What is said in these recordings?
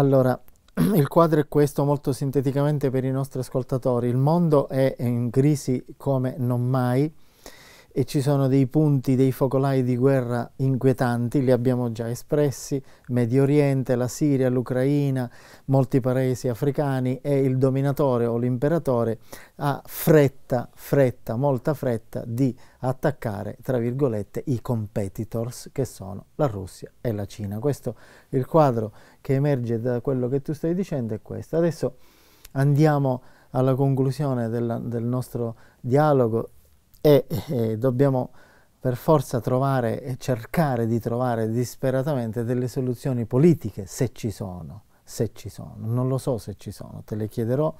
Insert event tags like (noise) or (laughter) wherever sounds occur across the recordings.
Allora, (clears throat) il quadro è questo molto sinteticamente per i nostri ascoltatori. Il mondo è in crisi come non mai e ci sono dei punti, dei focolai di guerra inquietanti, li abbiamo già espressi, Medio Oriente, la Siria, l'Ucraina, molti paesi africani e il dominatore o l'imperatore ha fretta, fretta, molta fretta di attaccare, tra virgolette, i competitors che sono la Russia e la Cina. Questo il quadro che emerge da quello che tu stai dicendo è questo. Adesso andiamo alla conclusione della, del nostro dialogo e eh, eh, dobbiamo per forza trovare e cercare di trovare disperatamente delle soluzioni politiche, se ci sono, se ci sono, non lo so se ci sono, te le chiederò,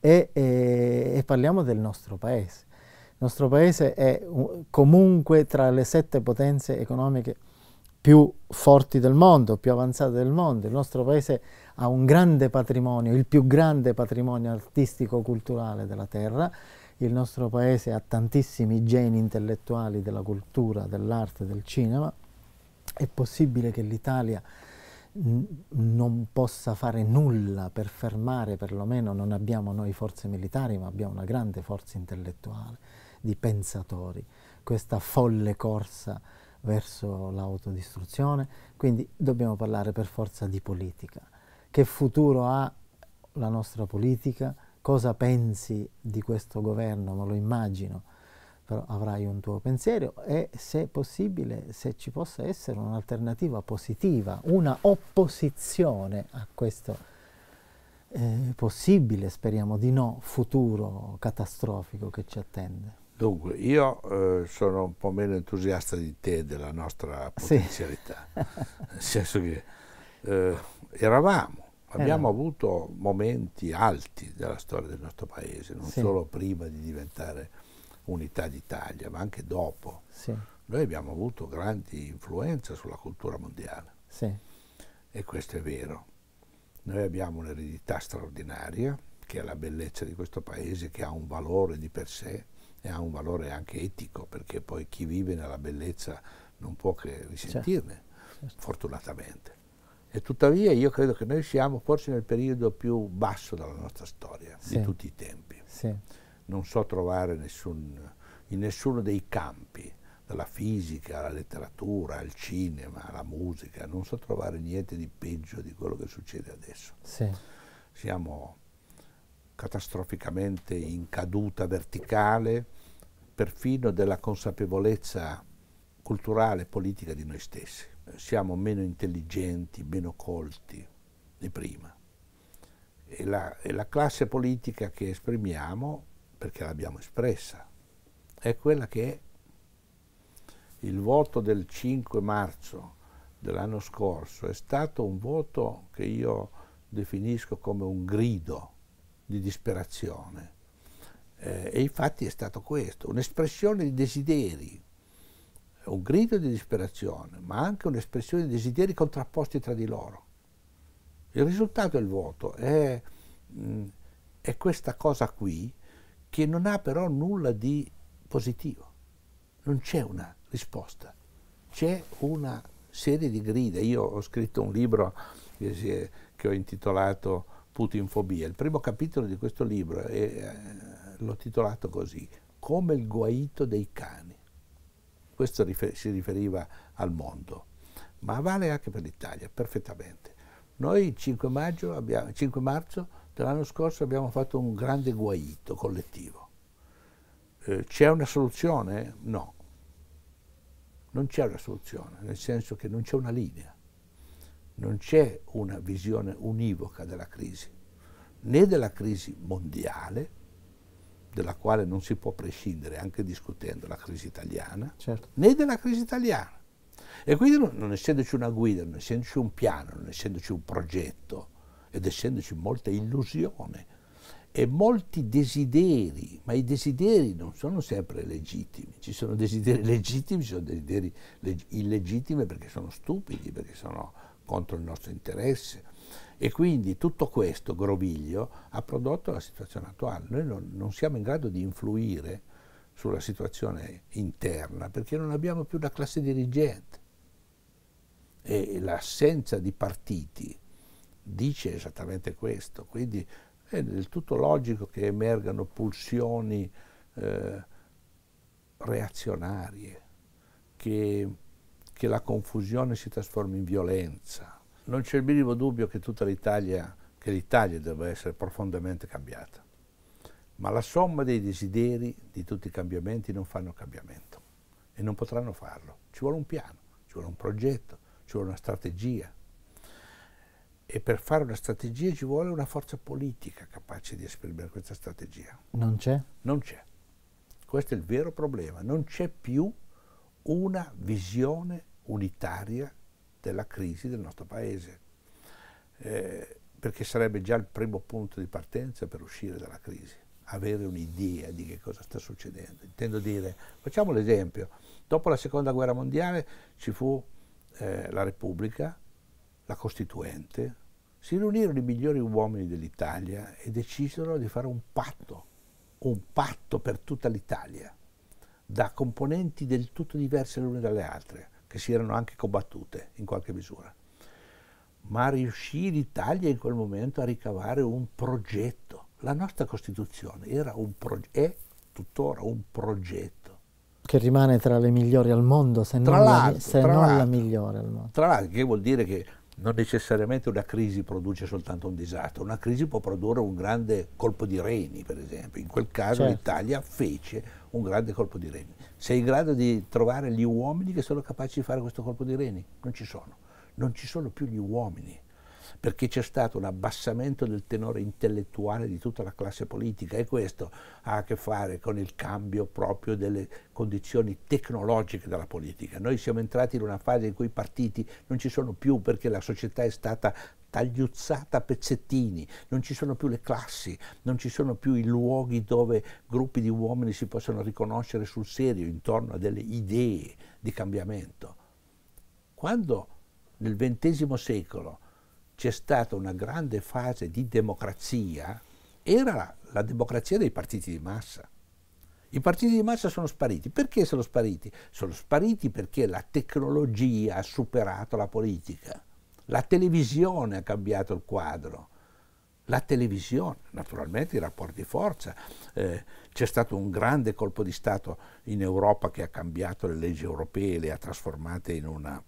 e, e, eh, e parliamo del nostro paese. Il nostro paese è comunque tra le sette potenze economiche più forti del mondo, più avanzate del mondo. Il nostro paese ha un grande patrimonio, il più grande patrimonio artistico-culturale della terra il nostro paese ha tantissimi geni intellettuali della cultura, dell'arte, del cinema, è possibile che l'Italia non possa fare nulla per fermare, perlomeno non abbiamo noi forze militari, ma abbiamo una grande forza intellettuale di pensatori, questa folle corsa verso l'autodistruzione, quindi dobbiamo parlare per forza di politica. Che futuro ha la nostra politica? cosa pensi di questo governo, me lo immagino, però avrai un tuo pensiero e se possibile, se ci possa essere un'alternativa positiva, una opposizione a questo eh, possibile, speriamo di no, futuro catastrofico che ci attende. Dunque, io eh, sono un po' meno entusiasta di te della nostra potenzialità, sì. nel senso che eh, eravamo eh, abbiamo eh avuto momenti alti della storia del nostro paese, non sì. solo prima di diventare unità d'Italia, ma anche dopo. Sì. Noi abbiamo avuto grandi influenze sulla cultura mondiale. Sì. E questo è vero. Noi abbiamo un'eredità straordinaria, che è la bellezza di questo paese, che ha un valore di per sé e ha un valore anche etico, perché poi chi vive nella bellezza non può che risentirne, certo. certo. fortunatamente. E tuttavia io credo che noi siamo forse nel periodo più basso della nostra storia, sì. di tutti i tempi. Sì. Non so trovare nessun, in nessuno dei campi, dalla fisica alla letteratura, al cinema, alla musica, non so trovare niente di peggio di quello che succede adesso. Sì. Siamo catastroficamente in caduta verticale, perfino della consapevolezza culturale e politica di noi stessi siamo meno intelligenti, meno colti di prima. E la, e la classe politica che esprimiamo, perché l'abbiamo espressa, è quella che il voto del 5 marzo dell'anno scorso è stato un voto che io definisco come un grido di disperazione. Eh, e infatti è stato questo, un'espressione di desideri, un grido di disperazione, ma anche un'espressione di desideri contrapposti tra di loro. Il risultato del voto è, mm, è questa cosa qui che non ha però nulla di positivo. Non c'è una risposta, c'è una serie di grida. Io ho scritto un libro che, è, che ho intitolato Putinfobia. Il primo capitolo di questo libro è, eh, l'ho titolato così, Come il guaito dei cani questo rifer si riferiva al mondo, ma vale anche per l'Italia, perfettamente. Noi il 5, maggio abbiamo, 5 marzo dell'anno scorso abbiamo fatto un grande guaito collettivo. Eh, c'è una soluzione? No, non c'è una soluzione, nel senso che non c'è una linea, non c'è una visione univoca della crisi, né della crisi mondiale, della quale non si può prescindere anche discutendo la crisi italiana, certo. né della crisi italiana. E quindi non, non essendoci una guida, non essendoci un piano, non essendoci un progetto, ed essendoci molta illusione e molti desideri, ma i desideri non sono sempre legittimi, ci sono desideri (laughs) legittimi, ci sono desideri illegittimi perché sono stupidi, perché sono contro il nostro interesse. E quindi tutto questo groviglio ha prodotto la situazione attuale. Noi non, non siamo in grado di influire sulla situazione interna perché non abbiamo più la classe dirigente. E l'assenza di partiti dice esattamente questo. Quindi è del tutto logico che emergano pulsioni eh, reazionarie, che, che la confusione si trasformi in violenza non c'è il minimo dubbio che tutta l'Italia, che l'Italia debba essere profondamente cambiata. Ma la somma dei desideri di tutti i cambiamenti non fanno cambiamento e non potranno farlo. Ci vuole un piano, ci vuole un progetto, ci vuole una strategia. E per fare una strategia ci vuole una forza politica capace di esprimere questa strategia. Non c'è? Non c'è. Questo è il vero problema. Non c'è più una visione unitaria della crisi del nostro Paese, eh, perché sarebbe già il primo punto di partenza per uscire dalla crisi, avere un'idea di che cosa sta succedendo. Intendo dire, facciamo l'esempio, dopo la seconda guerra mondiale ci fu eh, la Repubblica, la Costituente, si riunirono i migliori uomini dell'Italia e decisero di fare un patto, un patto per tutta l'Italia, da componenti del tutto diverse le une dalle altre che si erano anche combattute in qualche misura. Ma riuscì l'Italia in quel momento a ricavare un progetto. La nostra Costituzione era un è tuttora un progetto. Che rimane tra le migliori al mondo, se tra non, la, se non la migliore al mondo. Tra l'altro, che vuol dire che non necessariamente una crisi produce soltanto un disastro, una crisi può produrre un grande colpo di reni, per esempio. In quel caso certo. l'Italia fece un grande colpo di reni. Sei in grado di trovare gli uomini che sono capaci di fare questo colpo di reni? Non ci sono. Non ci sono più gli uomini perché c'è stato un abbassamento del tenore intellettuale di tutta la classe politica e questo ha a che fare con il cambio proprio delle condizioni tecnologiche della politica. Noi siamo entrati in una fase in cui i partiti non ci sono più perché la società è stata tagliuzzata a pezzettini, non ci sono più le classi, non ci sono più i luoghi dove gruppi di uomini si possono riconoscere sul serio intorno a delle idee di cambiamento. Quando nel XX secolo c'è stata una grande fase di democrazia, era la democrazia dei partiti di massa. I partiti di massa sono spariti. Perché sono spariti? Sono spariti perché la tecnologia ha superato la politica. La televisione ha cambiato il quadro. La televisione, naturalmente i rapporti di forza. Eh, c'è stato un grande colpo di Stato in Europa che ha cambiato le leggi europee, le ha trasformate in una,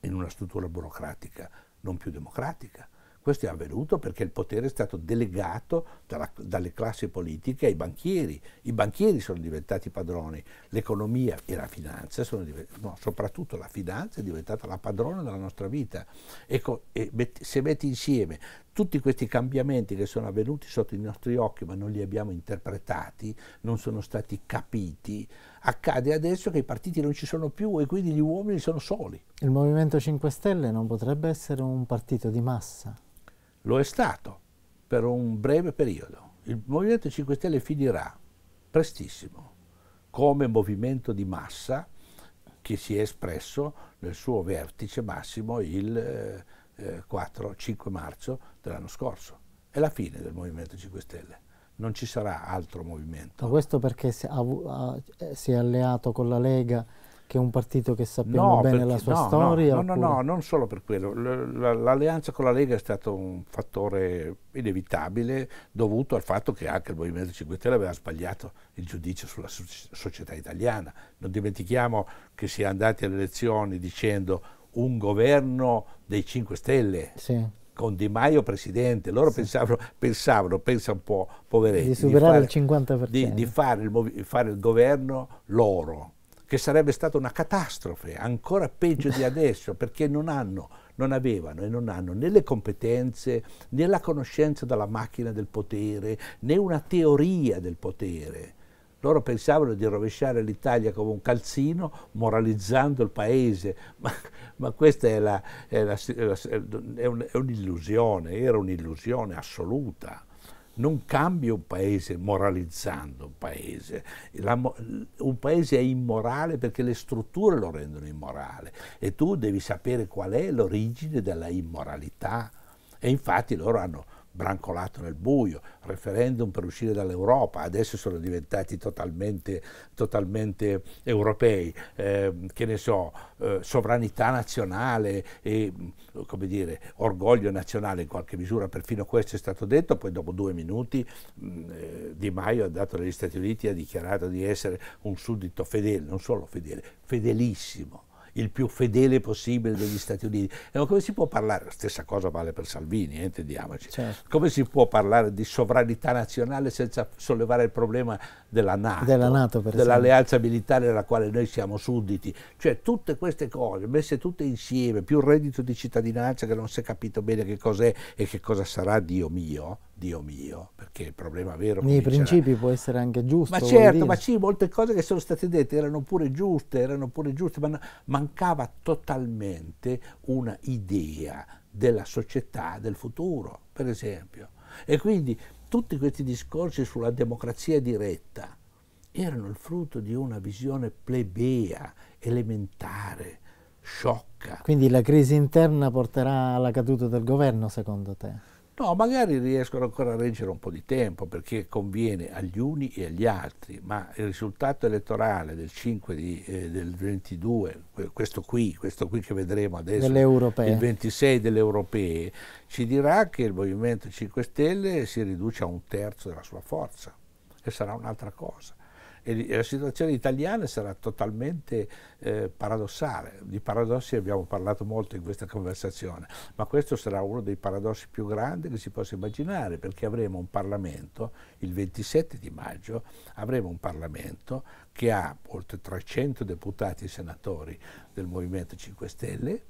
in una struttura burocratica non più democratica. Questo è avvenuto perché il potere è stato delegato dalla, dalle classi politiche ai banchieri. I banchieri sono diventati padroni, l'economia e la finanza, divent- no, soprattutto la finanza è diventata la padrona della nostra vita. Ecco, met- se metti insieme tutti questi cambiamenti che sono avvenuti sotto i nostri occhi ma non li abbiamo interpretati, non sono stati capiti, accade adesso che i partiti non ci sono più e quindi gli uomini sono soli. Il Movimento 5 Stelle non potrebbe essere un partito di massa? Lo è stato per un breve periodo. Il Movimento 5 Stelle finirà prestissimo come movimento di massa che si è espresso nel suo vertice massimo il eh, eh, 4-5 marzo dell'anno scorso. È la fine del Movimento 5 Stelle. Non ci sarà altro movimento. Ma questo perché eh, si è alleato con la Lega che è un partito che sappiamo no, bene perché, la sua no, storia? No, no, no, no, non solo per quello. L'alleanza con la Lega è stato un fattore inevitabile dovuto al fatto che anche il Movimento 5 Stelle aveva sbagliato il giudizio sulla società italiana. Non dimentichiamo che si è andati alle elezioni dicendo un governo dei 5 Stelle. Sì. Con Di Maio presidente, loro sì. pensavano, pensavano, pensa un po', poveretti, di superare di fare, il 50%. Di, di fare, il, fare il governo loro, che sarebbe stata una catastrofe, ancora peggio di adesso, (laughs) perché non hanno non avevano e non hanno né le competenze né la conoscenza della macchina del potere né una teoria del potere. Loro pensavano di rovesciare l'Italia come un calzino, moralizzando il paese, (laughs) ma, ma questa è, la, è, la, è, un, è un'illusione, era un'illusione assoluta non cambia un paese moralizzando un paese. La, un paese è immorale perché le strutture lo rendono immorale e tu devi sapere qual è l'origine della immoralità. E infatti loro hanno brancolato nel buio, referendum per uscire dall'Europa, adesso sono diventati totalmente, totalmente europei, eh, che ne so, eh, sovranità nazionale e mm, come dire, orgoglio nazionale in qualche misura, perfino questo è stato detto, poi dopo due minuti mh, mm, eh, Di Maio è andato negli Stati Uniti e ha dichiarato di essere un suddito fedele, non solo fedele, fedelissimo il più fedele possibile degli Stati Uniti. E come si può parlare, la stessa cosa vale per Salvini, eh, intendiamoci, certo. come si può parlare di sovranità nazionale senza sollevare il problema della Nato, della NATO, dell'alleanza militare nella quale noi siamo sudditi? Cioè tutte queste cose messe tutte insieme, più il reddito di cittadinanza che non si è capito bene che cos'è e che cosa sarà, Dio mio, Dio mio, perché il problema vero... Nei principi può essere anche giusto. Ma certo, ma sì, molte cose che sono state dette erano pure giuste, erano pure giuste, ma, ma mancava totalmente una idea della società del futuro, per esempio. E quindi tutti questi discorsi sulla democrazia diretta erano il frutto di una visione plebea, elementare, sciocca. Quindi la crisi interna porterà alla caduta del governo, secondo te? No, magari riescono ancora a reggere un po' di tempo perché conviene agli uni e agli altri, ma il risultato elettorale del 5 di, eh, del 22, questo qui, questo qui che vedremo adesso, il 26 delle europee, ci dirà che il Movimento 5 Stelle si riduce a un terzo della sua forza e sarà un'altra cosa e la situazione italiana sarà totalmente eh, paradossale. Di paradossi abbiamo parlato molto in questa conversazione, ma questo sarà uno dei paradossi più grandi che si possa immaginare, perché avremo un Parlamento, il 27 di maggio, avremo un Parlamento che ha oltre 300 deputati e senatori del Movimento 5 Stelle,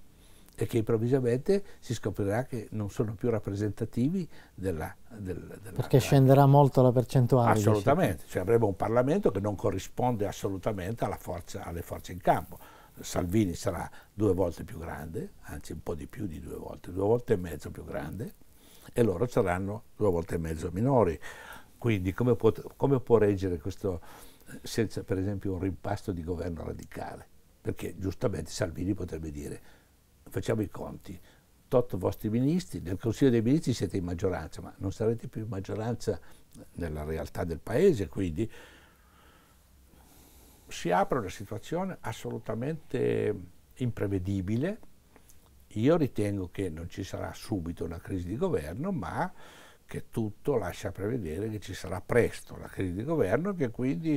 e che improvvisamente si scoprirà che non sono più rappresentativi della... Del, della Perché scenderà molto la percentuale. Assolutamente, cioè avremo un Parlamento che non corrisponde assolutamente forza, alle forze in campo. Salvini sarà due volte più grande, anzi un po' di più di due volte, due volte e mezzo più grande, e loro saranno due volte e mezzo minori. Quindi come può, come può reggere questo senza per esempio un rimpasto di governo radicale? Perché giustamente Salvini potrebbe dire facciamo i conti. Tot vostri ministri, nel Consiglio dei Ministri siete in maggioranza, ma non sarete più in maggioranza nella realtà del Paese, quindi si apre una situazione assolutamente imprevedibile. Io ritengo che non ci sarà subito una crisi di governo, ma che tutto lascia prevedere che ci sarà presto la crisi di governo e che quindi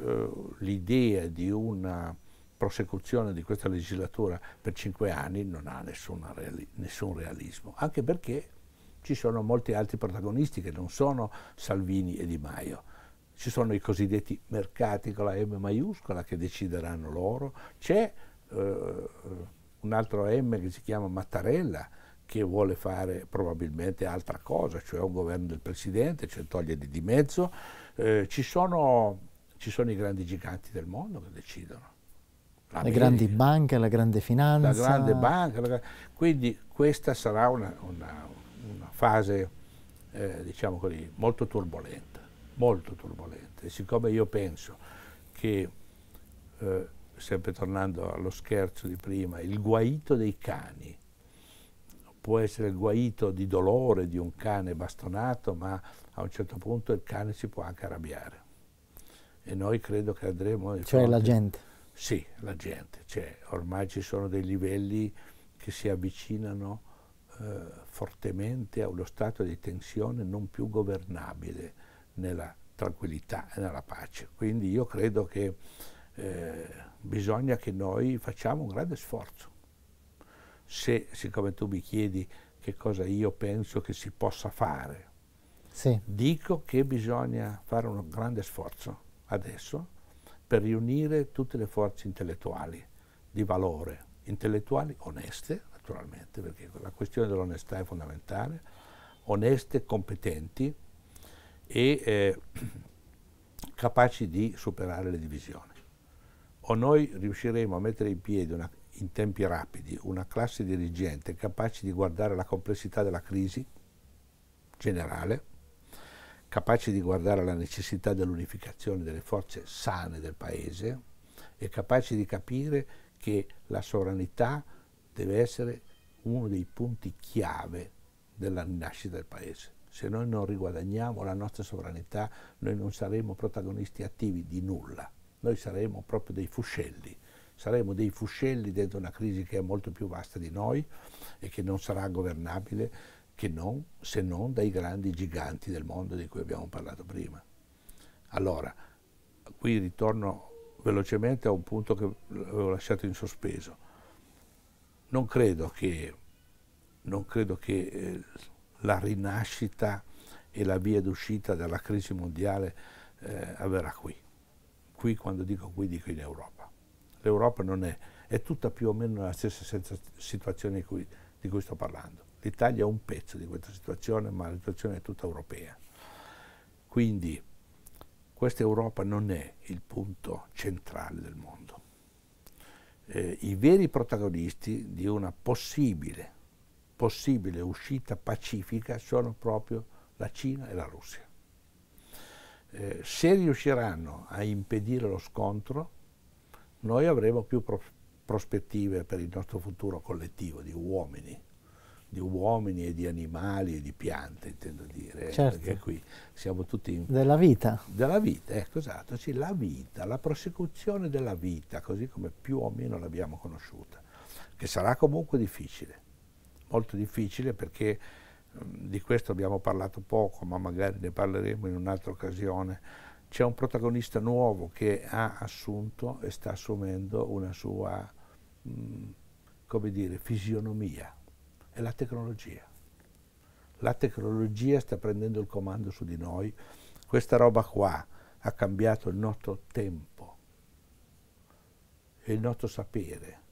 eh, l'idea di una prosecuzione di questa legislatura per cinque anni non ha reali nessun realismo, anche perché ci sono molti altri protagonisti che non sono Salvini e Di Maio. Ci sono i cosiddetti mercati con la M maiuscola che decideranno loro, c'è eh, un altro M che si chiama Mattarella che vuole fare probabilmente altra cosa, cioè un governo del Presidente, cioè togliergli di mezzo. Eh, ci, sono, ci sono i grandi giganti del mondo che decidono. La ah, le grandi banche, la grande finanza. La grande banca. La... Quindi questa sarà una, una, una fase, eh, diciamo così, molto turbolenta, molto turbolenta. E siccome io penso che, eh, sempre tornando allo scherzo di prima, il guaito dei cani può essere il guaito di dolore di un cane bastonato, ma a un certo punto il cane si può anche arrabbiare. E noi credo che andremo... Cioè la gente sì, la gente, cioè, ormai ci sono dei livelli che si avvicinano eh, fortemente a uno stato di tensione non più governabile nella tranquillità e nella pace. Quindi io credo che eh, bisogna che noi facciamo un grande sforzo. Se, siccome tu mi chiedi che cosa io penso che si possa fare, sì. dico che bisogna fare un grande sforzo adesso per riunire tutte le forze intellettuali di valore, intellettuali oneste naturalmente, perché la questione dell'onestà è fondamentale, oneste, competenti e eh, (clears throat) capaci di superare le divisioni. O noi riusciremo a mettere in piedi una, in tempi rapidi una classe dirigente capace di guardare la complessità della crisi generale, capace di guardare alla necessità dell'unificazione delle forze sane del Paese e capaci di capire che la sovranità deve essere uno dei punti chiave della nascita del Paese. Se noi non riguadagniamo la nostra sovranità, noi non saremo protagonisti attivi di nulla, noi saremo proprio dei fuscelli saremo dei fuscelli dentro una crisi che è molto più vasta di noi e che non sarà governabile che non se non dai grandi giganti del mondo di cui abbiamo parlato prima. Allora, qui ritorno velocemente a un punto che avevo lasciato in sospeso. Non credo che, non credo che eh, la rinascita e la via d'uscita dalla crisi mondiale eh, avverrà qui. Qui, quando dico qui, dico in Europa. L'Europa non è, è tutta più o meno nella stessa situazione di cui, di cui sto parlando. L'Italia è un pezzo di questa situazione, ma la situazione è tutta europea. Quindi questa Europa non è il punto centrale del mondo. Eh, I veri protagonisti di una possibile, possibile uscita pacifica sono proprio la Cina e la Russia. Eh, se riusciranno a impedire lo scontro, noi avremo più pro prospettive per il nostro futuro collettivo di uomini di uomini e di animali e di piante, intendo dire, certo. perché qui siamo tutti... In... Della vita. Della vita, ecco, esatto, sì, la vita, la prosecuzione della vita, così come più o meno l'abbiamo conosciuta, che sarà comunque difficile, molto difficile perché mm, di questo abbiamo parlato poco, ma magari ne parleremo in un'altra occasione. C'è un protagonista nuovo che ha assunto e sta assumendo una sua, mh, mm, come dire, fisionomia è la tecnologia. La tecnologia sta prendendo il comando su di noi. Questa roba qua ha cambiato il nostro tempo e il nostro sapere.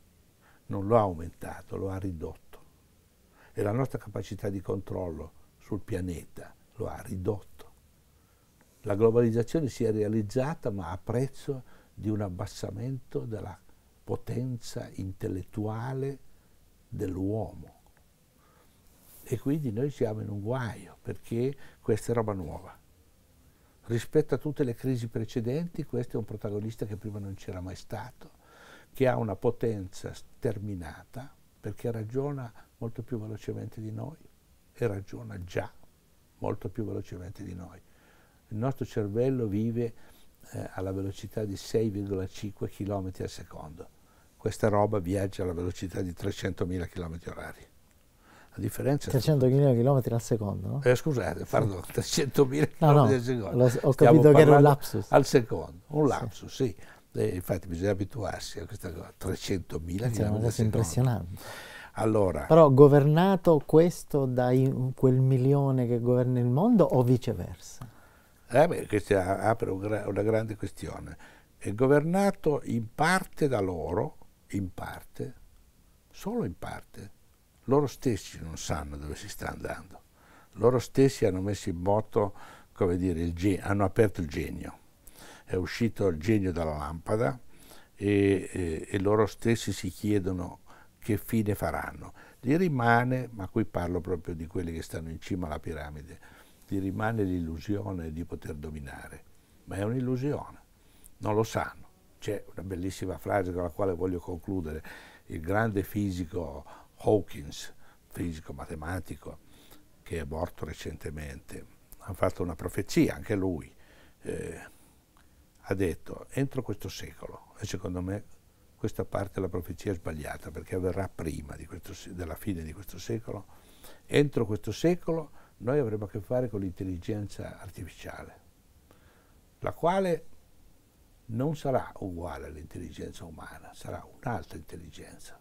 Non lo ha aumentato, lo ha ridotto. E la nostra capacità di controllo sul pianeta lo ha ridotto. La globalizzazione si è realizzata ma a prezzo di un abbassamento della potenza intellettuale dell'uomo. E quindi noi siamo in un guaio perché questa è roba nuova. Rispetto a tutte le crisi precedenti, questo è un protagonista che prima non c'era mai stato, che ha una potenza sterminata perché ragiona molto più velocemente di noi e ragiona già molto più velocemente di noi. Il nostro cervello vive eh, alla velocità di 6,5 km al secondo. Questa roba viaggia alla velocità di 300.000 km orari. La differenza 300 km al secondo, no? Eh, scusate, pardon, 300.000 no, km no, al secondo. Lo, ho Stiamo capito che era un lapsus. Al secondo, un lapsus, sì. sì. Eh, e infatti bisogna abituarsi a questa cosa, 300.000 km al impressionante. Allora, Però governato questo da quel milione che governa il mondo o viceversa? Eh beh, questa apre una grande questione. È governato in parte da loro, in parte, solo in parte, loro stessi non sanno dove si sta andando, loro stessi hanno messo in moto, come dire, genio, hanno aperto il genio, è uscito il genio dalla lampada e, e, e loro stessi si chiedono che fine faranno. Gli rimane, ma qui parlo proprio di quelli che stanno in cima alla piramide, gli rimane l'illusione di poter dominare, ma è un'illusione, non lo sanno. C'è una bellissima frase con la quale voglio concludere, il grande fisico Hawkins, fisico matematico, che è morto recentemente, ha fatto una profezia, anche lui eh, ha detto entro questo secolo, e secondo me questa parte della profezia è sbagliata perché avverrà prima questo, della fine di questo secolo, entro questo secolo noi avremo a che fare con l'intelligenza artificiale, la quale non sarà uguale all'intelligenza umana, sarà un'altra intelligenza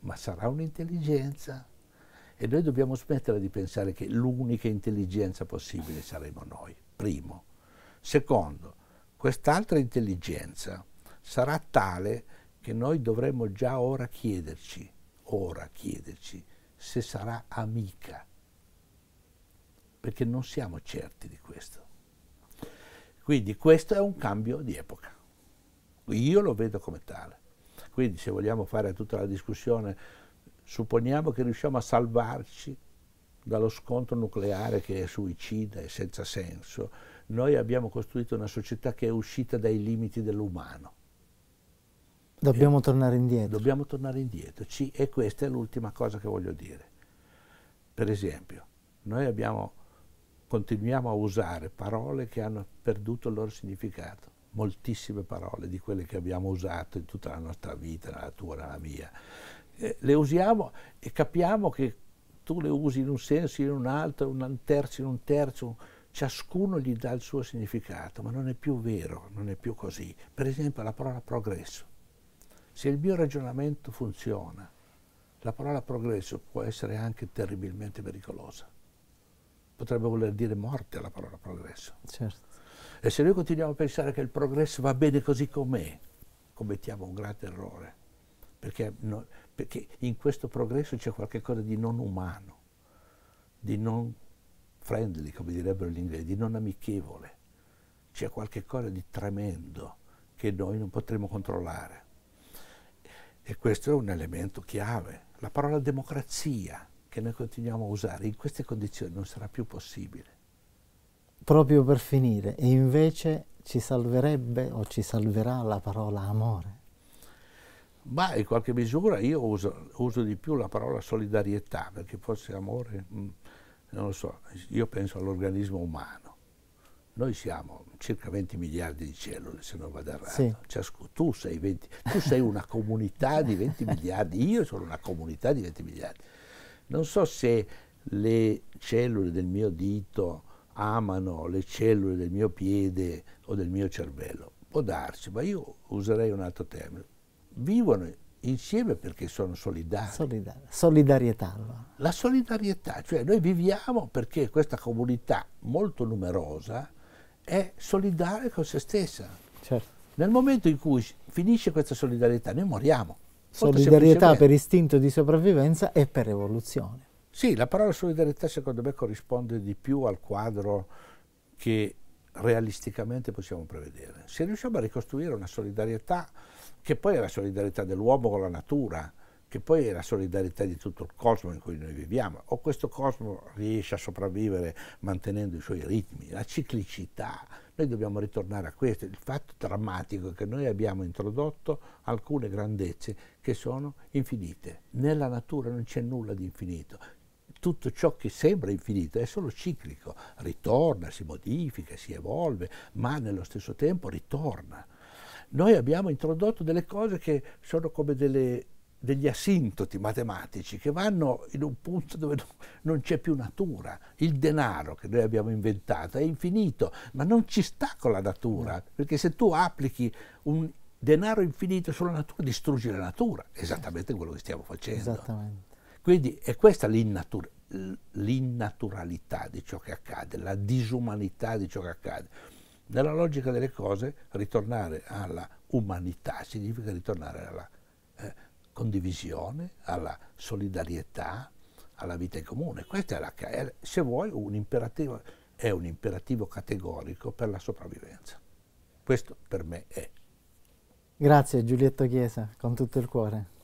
ma sarà un'intelligenza. E noi dobbiamo smettere di pensare che l'unica intelligenza possibile saremo noi, primo. Secondo, quest'altra intelligenza sarà tale che noi dovremmo già ora chiederci, ora chiederci, se sarà amica, perché non siamo certi di questo. Quindi questo è un cambio di epoca. Io lo vedo come tale. Quindi se vogliamo fare tutta la discussione, supponiamo che riusciamo a salvarci dallo scontro nucleare che è suicida e senza senso, noi abbiamo costruito una società che è uscita dai limiti dell'umano. Dobbiamo e tornare indietro. Dobbiamo tornare indietro, C e questa è l'ultima cosa che voglio dire. Per esempio, noi abbiamo, continuiamo a usare parole che hanno perduto il loro significato moltissime parole di quelle che abbiamo usato in tutta la nostra vita, la tua, la mia. Eh, le usiamo e capiamo che tu le usi in un senso, in un altro, in un terzo, in un terzo, ciascuno gli dà il suo significato, ma non è più vero, non è più così. Per esempio la parola progresso. Se il mio ragionamento funziona, la parola progresso può essere anche terribilmente pericolosa. Potrebbe voler dire morte la parola progresso. Certo. E se noi continuiamo a pensare che il progresso va bene così com'è, commettiamo un grande errore, perché, no, perché in questo progresso c'è qualcosa di non umano, di non friendly, come direbbero gli inglesi, di non amichevole. C'è qualcosa di tremendo che noi non potremo controllare. E questo è un elemento chiave. La parola democrazia che noi continuiamo a usare in queste condizioni non sarà più possibile proprio per finire e invece ci salverebbe o ci salverà la parola amore? Beh, in qualche misura io uso, uso di più la parola solidarietà, perché forse amore, mh, mm, non lo so, io penso all'organismo umano. Noi siamo circa 20 miliardi di cellule, se non vado errato. Sì. Ciascuno, tu, sei 20, tu sei una comunità di 20 miliardi, io sono una comunità di 20 miliardi. Non so se le cellule del mio dito amano le cellule del mio piede o del mio cervello. Può darsi, ma io userei un altro termine. Vivono insieme perché sono solidari. Solidar- solidarietà. La solidarietà, cioè noi viviamo perché questa comunità molto numerosa è solidale con se stessa. Certo. Nel momento in cui finisce questa solidarietà, noi moriamo. Solidarietà per istinto di sopravvivenza e per evoluzione. Sì, la parola solidarietà secondo me corrisponde di più al quadro che realisticamente possiamo prevedere. Se riusciamo a ricostruire una solidarietà che poi è la solidarietà dell'uomo con la natura, che poi è la solidarietà di tutto il cosmo in cui noi viviamo, o questo cosmo riesce a sopravvivere mantenendo i suoi ritmi, la ciclicità, noi dobbiamo ritornare a questo, il fatto drammatico è che noi abbiamo introdotto alcune grandezze che sono infinite, nella natura non c'è nulla di infinito, tutto ciò che sembra infinito è solo ciclico, ritorna, si modifica, si evolve, ma nello stesso tempo ritorna. Noi abbiamo introdotto delle cose che sono come delle, degli asintoti matematici che vanno in un punto dove non c'è più natura. Il denaro che noi abbiamo inventato è infinito, ma non ci sta con la natura, perché se tu applichi un denaro infinito sulla natura, distruggi la natura, esattamente quello che stiamo facendo. Esattamente. Quindi è questa l'innatur- l'innaturalità di ciò che accade, la disumanità di ciò che accade. Nella logica delle cose, ritornare alla umanità significa ritornare alla eh, condivisione, alla solidarietà, alla vita in comune. Questo è, la, è se vuoi, un imperativo, è un imperativo categorico per la sopravvivenza. Questo per me è. Grazie Giulietto Chiesa, con tutto il cuore.